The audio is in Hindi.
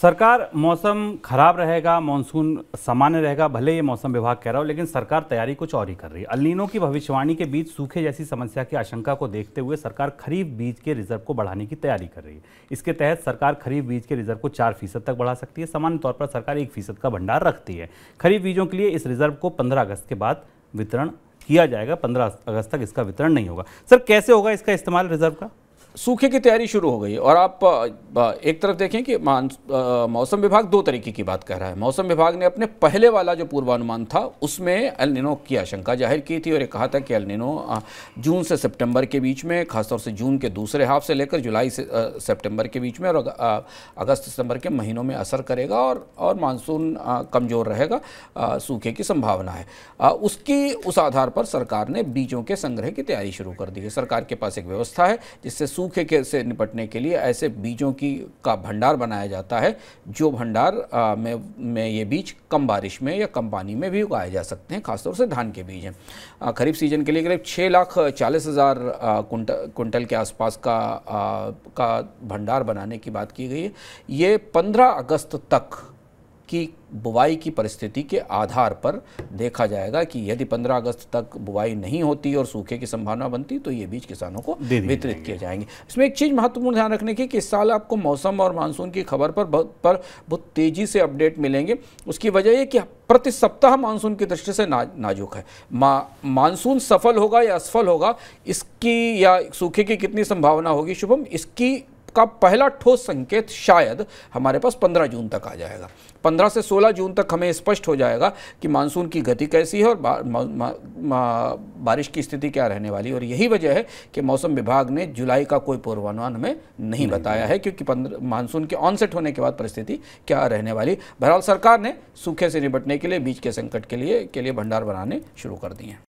सरकार मौसम खराब रहेगा मानसून सामान्य रहेगा भले ये मौसम विभाग कह रहा हो लेकिन सरकार तैयारी कुछ और ही कर रही है अलिनो की भविष्यवाणी के बीच सूखे जैसी समस्या की आशंका को देखते हुए सरकार खरीफ बीज के रिजर्व को बढ़ाने की तैयारी कर रही है इसके तहत सरकार खरीफ बीज के रिजर्व को चार फीसद तक बढ़ा सकती है सामान्य तौर पर सरकार एक फीसद का भंडार रखती है खरीफ बीजों के लिए इस रिजर्व को पंद्रह अगस्त के बाद वितरण किया जाएगा पंद्रह अगस्त तक इसका वितरण नहीं होगा सर कैसे होगा इसका इस्तेमाल रिजर्व का सूखे की तैयारी शुरू हो गई और आप एक तरफ देखें कि मौसम विभाग दो तरीके की बात कर रहा है मौसम विभाग ने अपने पहले वाला जो पूर्वानुमान था उसमें अलनिनो की आशंका जाहिर की थी और ये कहा था कि एलनिनो जून से सितंबर के बीच में खासतौर से जून के दूसरे हाफ से लेकर जुलाई से सितंबर के बीच में और अगस्त सितंबर के महीनों में असर करेगा और और मानसून कमज़ोर रहेगा सूखे की संभावना है उसकी उस आधार पर सरकार ने बीजों के संग्रह की तैयारी शुरू कर दी है सरकार के पास एक व्यवस्था है जिससे सूखे के से निपटने के लिए ऐसे बीजों की का भंडार बनाया जाता है जो भंडार आ, में में ये बीज कम बारिश में या कम पानी में भी उगाए जा सकते हैं खासतौर से धान के बीज हैं खरीफ सीजन के लिए करीब छः लाख चालीस हज़ार कुंटल के आसपास का आ, का भंडार बनाने की बात की गई है ये पंद्रह अगस्त तक की बुवाई की परिस्थिति के आधार पर देखा जाएगा कि यदि 15 अगस्त तक बुवाई नहीं होती और सूखे की संभावना बनती तो ये बीज किसानों को वितरित किए जाएंगे इसमें एक चीज़ महत्वपूर्ण ध्यान रखने की कि इस साल आपको मौसम और मानसून की खबर पर बहुत पर बहुत तेज़ी से अपडेट मिलेंगे उसकी वजह यह कि प्रति सप्ताह मानसून की दृष्टि से ना, नाजुक है मा, मानसून सफल होगा या असफल होगा इसकी या सूखे की कितनी संभावना होगी शुभम इसकी का पहला ठोस संकेत शायद हमारे पास 15 जून तक आ जाएगा 15 से 16 जून तक हमें स्पष्ट हो जाएगा कि मानसून की गति कैसी है और बा, मा, मा, मा, बारिश की स्थिति क्या रहने वाली और यही वजह है कि मौसम विभाग ने जुलाई का कोई पूर्वानुमान हमें नहीं, नहीं बताया है क्योंकि मानसून के ऑनसेट होने के बाद परिस्थिति क्या रहने वाली बहरहाल सरकार ने सूखे से निपटने के लिए बीज के संकट के लिए के लिए भंडार बनाने शुरू कर दिए हैं